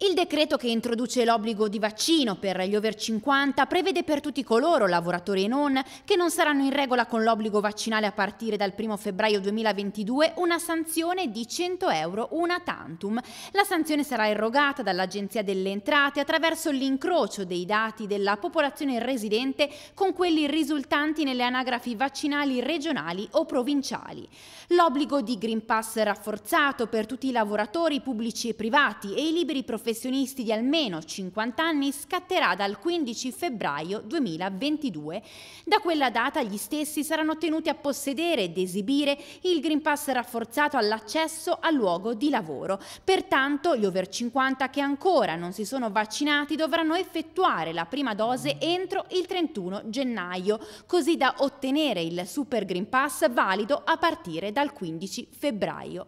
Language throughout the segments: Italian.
Il decreto che introduce l'obbligo di vaccino per gli over 50 prevede per tutti coloro, lavoratori e non, che non saranno in regola con l'obbligo vaccinale a partire dal 1 febbraio 2022 una sanzione di 100 euro una tantum. La sanzione sarà erogata dall'Agenzia delle Entrate attraverso l'incrocio dei dati della popolazione residente con quelli risultanti nelle anagrafi vaccinali regionali o provinciali. L'obbligo di Green Pass rafforzato per tutti i lavoratori pubblici e privati e i liberi professionisti professionisti di almeno 50 anni scatterà dal 15 febbraio 2022. Da quella data gli stessi saranno tenuti a possedere ed esibire il Green Pass rafforzato all'accesso al luogo di lavoro. Pertanto gli over 50 che ancora non si sono vaccinati dovranno effettuare la prima dose entro il 31 gennaio, così da ottenere il Super Green Pass valido a partire dal 15 febbraio.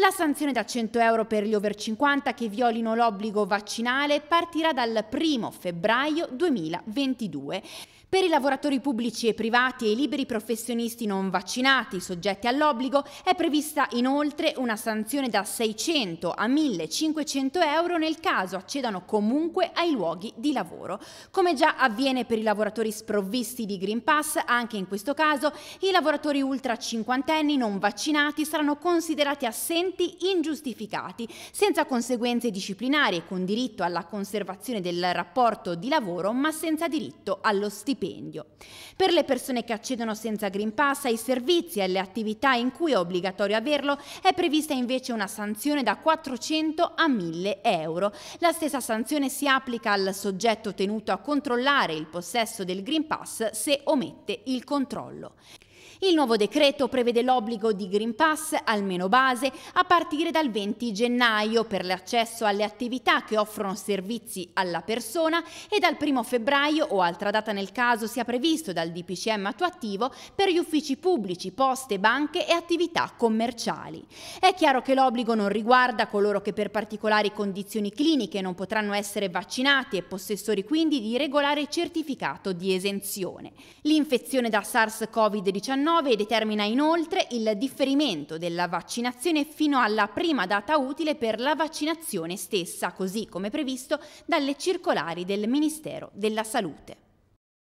La sanzione da 100 euro per gli over 50 che violino l'obbligo vaccinale partirà dal 1 febbraio 2022. Per i lavoratori pubblici e privati e i liberi professionisti non vaccinati soggetti all'obbligo è prevista inoltre una sanzione da 600 a 1500 euro nel caso accedano comunque ai luoghi di lavoro. Come già avviene per i lavoratori sprovvisti di Green Pass, anche in questo caso i lavoratori ultra cinquantenni non vaccinati saranno considerati assenti comportamenti ingiustificati, senza conseguenze disciplinari e con diritto alla conservazione del rapporto di lavoro, ma senza diritto allo stipendio. Per le persone che accedono senza Green Pass ai servizi e alle attività in cui è obbligatorio averlo, è prevista invece una sanzione da 400 a 1000 euro. La stessa sanzione si applica al soggetto tenuto a controllare il possesso del Green Pass se omette il controllo. Il nuovo decreto prevede l'obbligo di Green Pass, almeno base, a partire dal 20 gennaio per l'accesso alle attività che offrono servizi alla persona e dal 1 febbraio o altra data nel caso sia previsto dal DPCM attuativo per gli uffici pubblici, poste, banche e attività commerciali. È chiaro che l'obbligo non riguarda coloro che per particolari condizioni cliniche non potranno essere vaccinati e possessori quindi di regolare certificato di esenzione. L'infezione da SARS-CoV-19 determina inoltre il differimento della vaccinazione fino alla prima data utile per la vaccinazione stessa, così come previsto dalle circolari del Ministero della Salute.